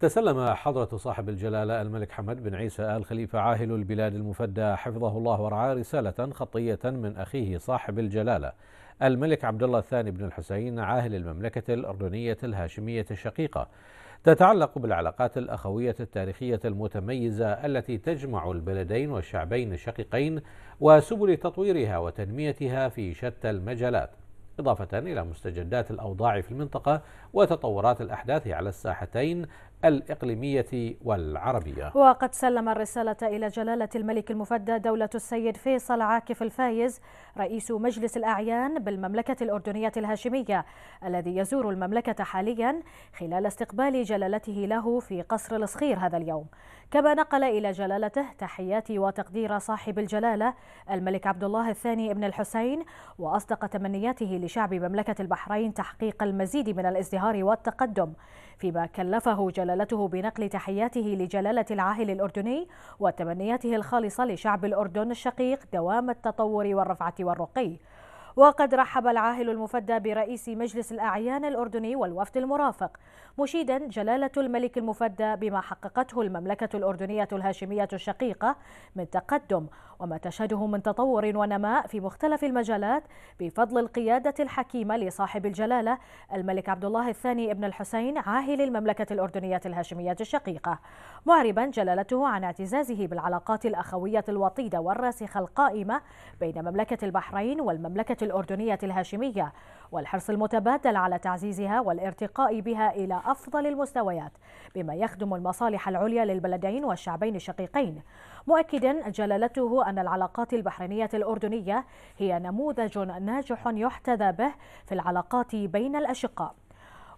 تسلم حضرة صاحب الجلالة الملك حمد بن عيسى آل خليفة عاهل البلاد المفدى حفظه الله ورعاه رسالة خطية من أخيه صاحب الجلالة الملك عبد الله الثاني بن الحسين عاهل المملكة الأردنية الهاشمية الشقيقة تتعلق بالعلاقات الأخوية التاريخية المتميزة التي تجمع البلدين والشعبين الشقيقين وسبل تطويرها وتنميتها في شتى المجالات إضافة إلى مستجدات الأوضاع في المنطقة وتطورات الأحداث على الساحتين الإقليمية والعربية وقد سلم الرسالة إلى جلالة الملك المفدى دولة السيد فيصل عاكف الفايز رئيس مجلس الأعيان بالمملكة الأردنية الهاشمية الذي يزور المملكة حاليا خلال استقبال جلالته له في قصر الصخير هذا اليوم كما نقل إلى جلالته تحياتي وتقدير صاحب الجلالة الملك عبد الله الثاني ابن الحسين وأصدق تمنياته لشعب مملكة البحرين تحقيق المزيد من الازدهار والتقدم فيما كلفه جلالته جلالته بنقل تحياته لجلالة العاهل الأردني وتمنياته الخالصة لشعب الأردن الشقيق دوام التطور والرفعة والرقي وقد رحب العاهل المفدى برئيس مجلس الأعيان الأردني والوفد المرافق مشيدا جلالة الملك المفدى بما حققته المملكة الأردنية الهاشمية الشقيقة من تقدم وما تشهده من تطور ونماء في مختلف المجالات بفضل القيادة الحكيمة لصاحب الجلالة الملك عبد الله الثاني ابن الحسين عاهل المملكة الأردنية الهاشمية الشقيقة معربا جلالته عن اعتزازه بالعلاقات الأخوية الوطيدة والراسخة القائمة بين مملكة البحرين والمملكة الأردنية الهاشمية والحرص المتبادل على تعزيزها والارتقاء بها إلى أفضل المستويات بما يخدم المصالح العليا للبلدين والشعبين الشقيقين مؤكدا جلالته أن العلاقات البحرينية الأردنية هي نموذج ناجح يحتذى به في العلاقات بين الأشقاء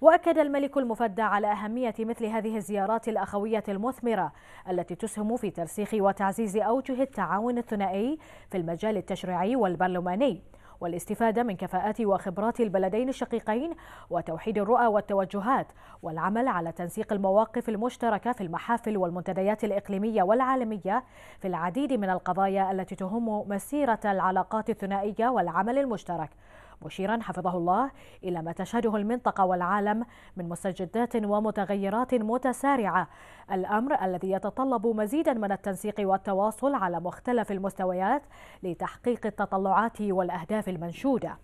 واكد الملك المفدى على اهميه مثل هذه الزيارات الاخويه المثمره التي تسهم في ترسيخ وتعزيز اوجه التعاون الثنائي في المجال التشريعي والبرلماني والاستفادة من كفاءات وخبرات البلدين الشقيقين وتوحيد الرؤى والتوجهات والعمل على تنسيق المواقف المشتركة في المحافل والمنتديات الإقليمية والعالمية في العديد من القضايا التي تهم مسيرة العلاقات الثنائية والعمل المشترك مشيرا حفظه الله إلى ما تشهده المنطقة والعالم من مستجدات ومتغيرات متسارعة الأمر الذي يتطلب مزيدا من التنسيق والتواصل على مختلف المستويات لتحقيق التطلعات والأهداف المنشودة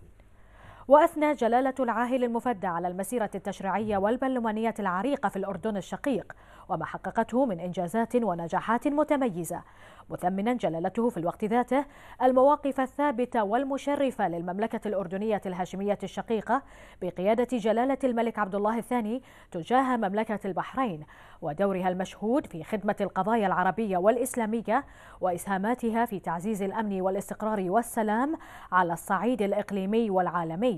وأثنى جلالة العاهل المفدى على المسيرة التشريعية والبرلمانية العريقة في الأردن الشقيق وما حققته من إنجازات ونجاحات متميزة مثمنا جلالته في الوقت ذاته المواقف الثابتة والمشرفة للمملكة الأردنية الهاشمية الشقيقة بقيادة جلالة الملك عبد الله الثاني تجاه مملكة البحرين ودورها المشهود في خدمة القضايا العربية والإسلامية وإسهاماتها في تعزيز الأمن والاستقرار والسلام على الصعيد الإقليمي والعالمي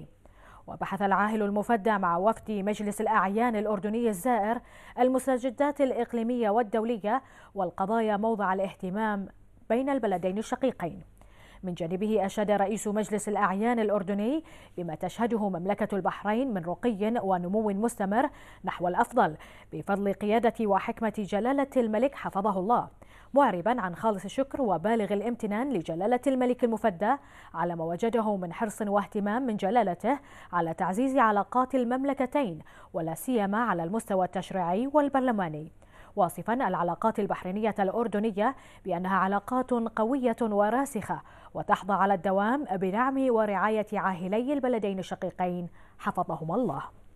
وبحث العاهل المفدى مع وفد مجلس الأعيان الأردني الزائر المستجدات الإقليمية والدولية والقضايا موضع الاهتمام بين البلدين الشقيقين من جانبه أشاد رئيس مجلس الأعيان الأردني بما تشهده مملكة البحرين من رقي ونمو مستمر نحو الأفضل بفضل قيادة وحكمة جلالة الملك حفظه الله معربا عن خالص الشكر وبالغ الامتنان لجلالة الملك المفدى على ما وجده من حرص واهتمام من جلالته على تعزيز علاقات المملكتين ولا سيما على المستوى التشريعي والبرلماني واصفا العلاقات البحرينية الأردنية بأنها علاقات قوية وراسخة وتحظى على الدوام بدعم ورعاية عاهلي البلدين الشقيقين حفظهما الله